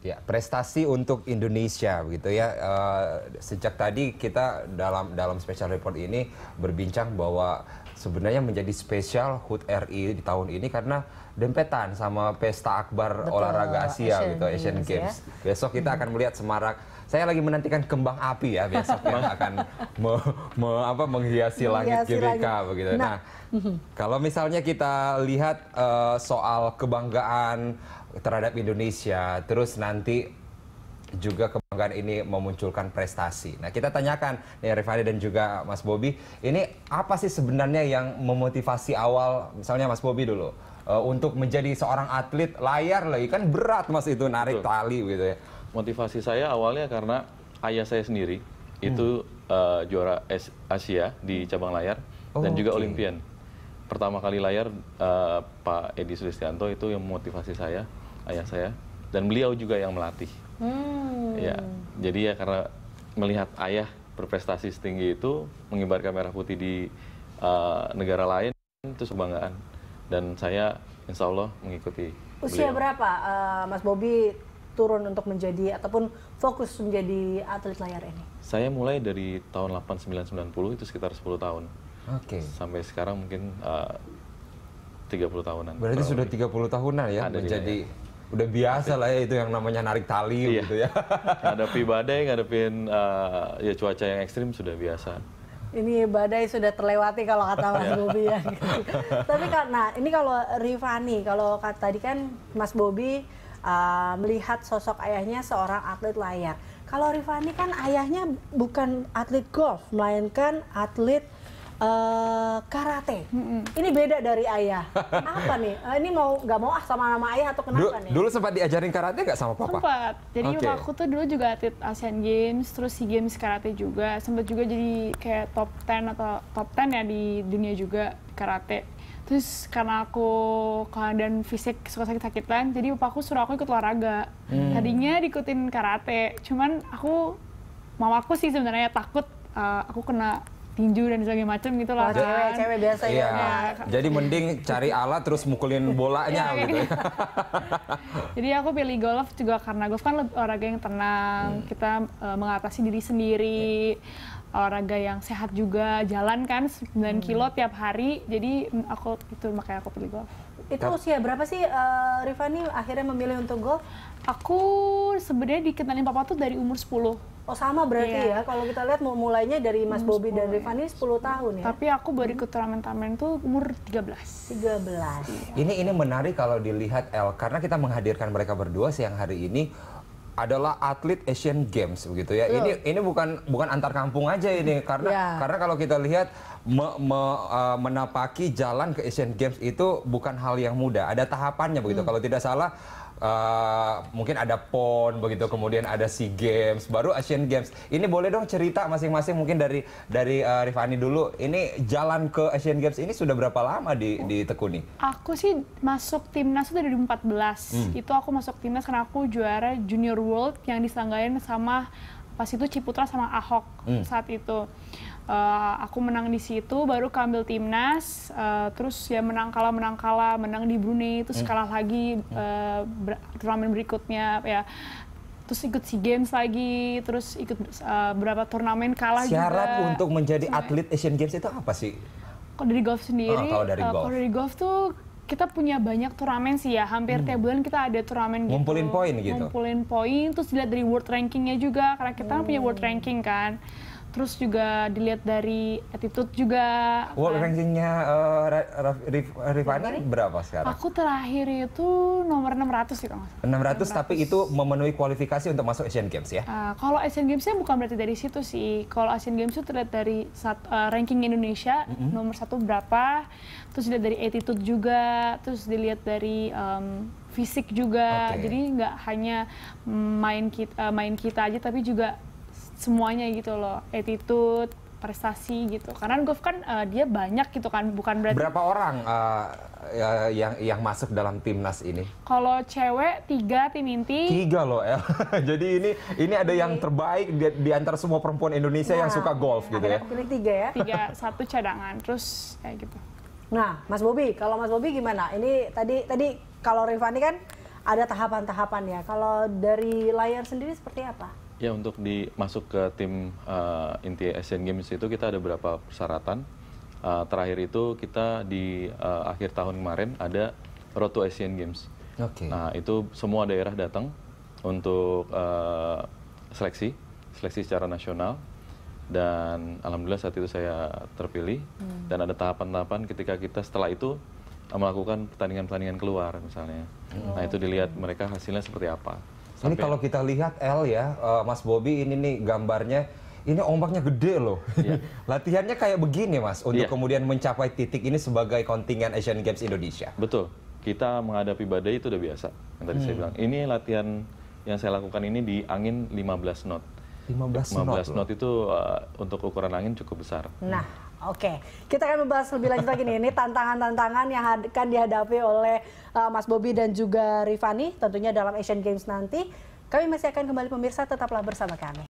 Ya, prestasi untuk Indonesia begitu ya. Uh, sejak tadi kita dalam dalam special report ini berbincang bahwa sebenarnya menjadi spesial HUT RI di tahun ini karena dempetan sama pesta akbar Betul, olahraga Asia Asian gitu Asian Games. Games. Ya. Besok kita akan melihat semarak saya lagi menantikan kembang api ya besok yang akan me, me, apa, menghiasi, langit GBK begitu. Nah, nah kalau misalnya kita lihat uh, soal kebanggaan terhadap Indonesia, terus nanti juga kebanggaan ini memunculkan prestasi. Nah, kita tanyakan nih Rifani dan juga Mas Bobi, ini apa sih sebenarnya yang memotivasi awal misalnya Mas Bobi dulu uh, untuk menjadi seorang atlet layar lagi kan berat Mas itu narik Betul. tali gitu ya. Motivasi saya awalnya karena ayah saya sendiri hmm. itu uh, juara Asia di cabang layar oh, dan juga okay. Olimpian. Pertama kali layar uh, Pak Edi Sulistianto itu yang memotivasi saya, ayah saya dan beliau juga yang melatih. Hmm. Ya, jadi ya karena melihat ayah berprestasi setinggi itu mengibarkan merah putih di uh, negara lain itu kebanggaan dan saya insya Allah mengikuti. Usia beliau. berapa uh, Mas Bobi turun untuk menjadi ataupun fokus menjadi atlet layar ini? Saya mulai dari tahun 8990 itu sekitar 10 tahun. Oke. Okay. Sampai sekarang mungkin eh, uh, 30 tahunan. Berarti sudah 30 tahunan ya Ada menjadi ya. udah biasa lah ya itu yang namanya narik tali iya. gitu ya. Hadapi badai, ngadepin uh, ya cuaca yang ekstrim sudah biasa ini badai sudah terlewati kalau kata Mas iya. Bobi ya. Tapi karena ini kalau Rifani, kalau tadi kan Mas Bobi Uh, melihat sosok ayahnya seorang atlet layar. Kalau Rifani kan ayahnya bukan atlet golf, melainkan atlet uh, karate. Mm-hmm. Ini beda dari ayah. Apa nih? Uh, ini mau nggak mau ah sama nama ayah atau kenapa dulu, nih? Dulu sempat diajarin karate nggak sama papa? Sempat. Jadi okay. aku tuh dulu juga atlet Asian Games, terus SEA Games karate juga. Sempat juga jadi kayak top ten atau top ten ya di dunia juga karate. Terus karena aku keadaan fisik suka sakit-sakitan, jadi papa aku suruh aku ikut olahraga. Hmm. Tadinya diikutin karate, cuman aku mamaku sih sebenarnya takut uh, aku kena tinju dan segala macam gitu lah. Oh, kan. cewek, cewek biasa ya. iya. ya. Jadi mending cari alat terus mukulin bolanya iya, iya. gitu. Ya. Jadi aku pilih golf juga karena golf kan olahraga yang tenang, hmm. kita uh, mengatasi diri sendiri. Yeah olahraga yang sehat juga, jalan kan 9 hmm. kilo tiap hari. Jadi aku itu makanya aku pilih golf. Itu usia berapa sih uh, eh, Rifani akhirnya memilih untuk golf? Aku sebenarnya dikenalin papa tuh dari umur 10. Oh sama berarti yeah. ya, kalau kita lihat mau mulainya dari Mas umur Bobby 10, dan Rifani 10 iya. tahun ya. Tapi aku baru ikut turnamen-turnamen tuh umur 13. 13. Ini ini menarik kalau dilihat El karena kita menghadirkan mereka berdua siang hari ini adalah atlet Asian Games begitu ya. Ini ini bukan bukan antar kampung aja ini ya. karena yeah. karena kalau kita lihat me, me, uh, menapaki jalan ke Asian Games itu bukan hal yang mudah. Ada tahapannya begitu. Hmm. Kalau tidak salah uh, mungkin ada PON begitu, kemudian ada SEA Games, baru Asian Games. Ini boleh dong cerita masing-masing mungkin dari dari uh, Rifani dulu. Ini jalan ke Asian Games ini sudah berapa lama di ditekuni? Aku sih masuk timnas itu dari 2014. Hmm. Itu aku masuk timnas karena aku juara Junior World yang diselenggarain sama pas itu Ciputra sama Ahok hmm. saat itu. Eh, aku menang di situ baru keambil timnas uh, terus ya menang kalah menang kalah menang di Brunei terus hmm. kalah lagi uh, turnamen berikutnya ya terus ikut SEA Games lagi, terus ikut uh, berapa turnamen kalah Syarat juga. Syarat untuk menjadi atlet Asian Games itu apa sih? Kalau dari golf sendiri, oh, kalau dari, uh, golf. dari golf tuh kita punya banyak turnamen sih ya, hampir hmm. tiap bulan kita ada turnamen gitu. Ngumpulin poin gitu? Ngumpulin poin, terus dilihat dari world rankingnya juga, karena kita hmm. punya world ranking kan terus juga dilihat dari attitude juga world kan. rankingnya uh, Rif, berapa sekarang? Aku terakhir itu nomor 600 sih kalau 600, 600 tapi itu memenuhi kualifikasi untuk masuk Asian Games ya? Uh, kalau Asian Games nya bukan berarti dari situ sih kalau Asian Games itu terlihat dari sat, uh, ranking Indonesia mm -hmm. nomor satu berapa terus dilihat dari attitude juga terus dilihat dari um, fisik juga okay. jadi nggak hanya main kita main kita aja tapi juga semuanya gitu loh attitude prestasi gitu karena golf kan uh, dia banyak gitu kan bukan berarti berapa orang uh, yang yang masuk dalam timnas ini kalau cewek tiga tim inti tiga loh El jadi ini ini ada yang terbaik di, di antara semua perempuan Indonesia nah, yang suka golf gitu ya pilih tiga ya tiga satu cadangan terus kayak gitu nah Mas Bobi kalau Mas Bobi gimana ini tadi tadi kalau Rifani kan ada tahapan-tahapan ya kalau dari layar sendiri seperti apa Ya untuk dimasuk ke tim uh, inti Asian Games itu kita ada beberapa persyaratan. Uh, terakhir itu kita di uh, akhir tahun kemarin ada Road to Asian Games. Oke. Okay. Nah itu semua daerah datang untuk uh, seleksi, seleksi secara nasional dan alhamdulillah saat itu saya terpilih hmm. dan ada tahapan-tahapan ketika kita setelah itu melakukan pertandingan-pertandingan keluar misalnya. Oh. Nah itu oh. dilihat mereka hasilnya seperti apa. Sampai. Ini kalau kita lihat L ya, uh, Mas Bobby ini nih gambarnya ini ombaknya gede loh. Yeah. Latihannya kayak begini Mas untuk yeah. kemudian mencapai titik ini sebagai kontingen Asian Games Indonesia. Betul. Kita menghadapi badai itu udah biasa. Yang tadi hmm. saya bilang, ini latihan yang saya lakukan ini di angin 15 knot. 15, 15 knot. knot itu uh, untuk ukuran angin cukup besar. Nah, Oke, kita akan membahas lebih lanjut lagi nih. Ini tantangan-tantangan yang akan dihadapi oleh uh, Mas Bobi dan juga Rifani tentunya dalam Asian Games nanti. Kami masih akan kembali pemirsa, tetaplah bersama kami.